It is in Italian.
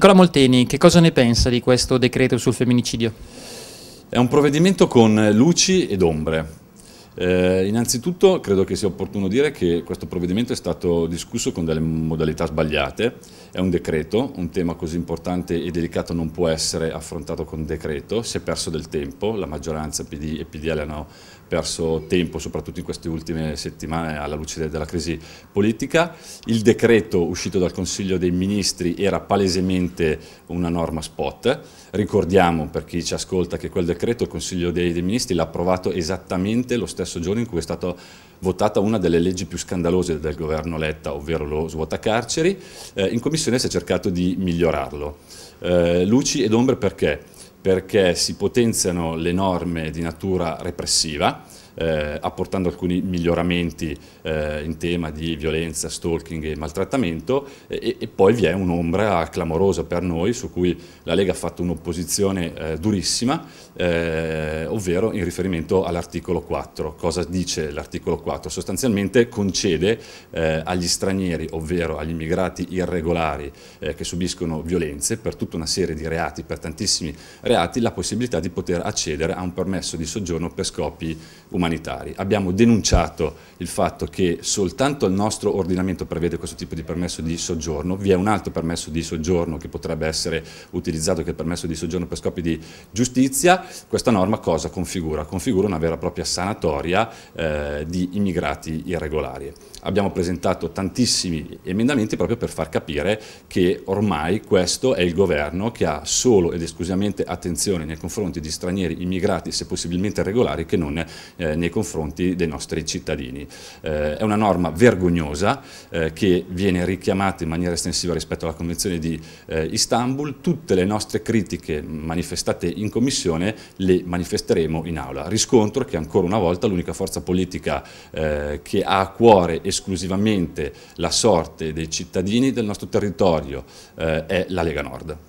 Nicola Molteni, che cosa ne pensa di questo decreto sul femminicidio? È un provvedimento con luci ed ombre. Eh, innanzitutto credo che sia opportuno dire che questo provvedimento è stato discusso con delle modalità sbagliate, è un decreto, un tema così importante e delicato non può essere affrontato con decreto, si è perso del tempo, la maggioranza PD e PDL hanno perso tempo soprattutto in queste ultime settimane alla luce della crisi politica, il decreto uscito dal Consiglio dei Ministri era palesemente una norma spot, ricordiamo per chi ci ascolta che quel decreto il Consiglio dei, dei Ministri l'ha approvato esattamente lo stesso stesso giorno in cui è stata votata una delle leggi più scandalose del governo Letta, ovvero lo svuotacarceri, eh, in commissione si è cercato di migliorarlo. Eh, luci ed ombre perché? perché si potenziano le norme di natura repressiva, eh, apportando alcuni miglioramenti eh, in tema di violenza, stalking e maltrattamento e, e poi vi è un'ombra clamorosa per noi su cui la Lega ha fatto un'opposizione eh, durissima, eh, ovvero in riferimento all'articolo 4. Cosa dice l'articolo 4? Sostanzialmente concede eh, agli stranieri, ovvero agli immigrati irregolari eh, che subiscono violenze per tutta una serie di reati, per tantissimi reati, reati la possibilità di poter accedere a un permesso di soggiorno per scopi umanitari. Abbiamo denunciato il fatto che soltanto il nostro ordinamento prevede questo tipo di permesso di soggiorno, vi è un altro permesso di soggiorno che potrebbe essere utilizzato che è il permesso di soggiorno per scopi di giustizia, questa norma cosa configura? Configura una vera e propria sanatoria eh, di immigrati irregolari. Abbiamo presentato tantissimi emendamenti proprio per far capire che ormai questo è il governo che ha solo ed esclusivamente attenzione attenzione nei confronti di stranieri immigrati, se possibilmente regolari, che non eh, nei confronti dei nostri cittadini. Eh, è una norma vergognosa eh, che viene richiamata in maniera estensiva rispetto alla Convenzione di eh, Istanbul. Tutte le nostre critiche manifestate in Commissione le manifesteremo in Aula. Riscontro che ancora una volta l'unica forza politica eh, che ha a cuore esclusivamente la sorte dei cittadini del nostro territorio eh, è la Lega Nord.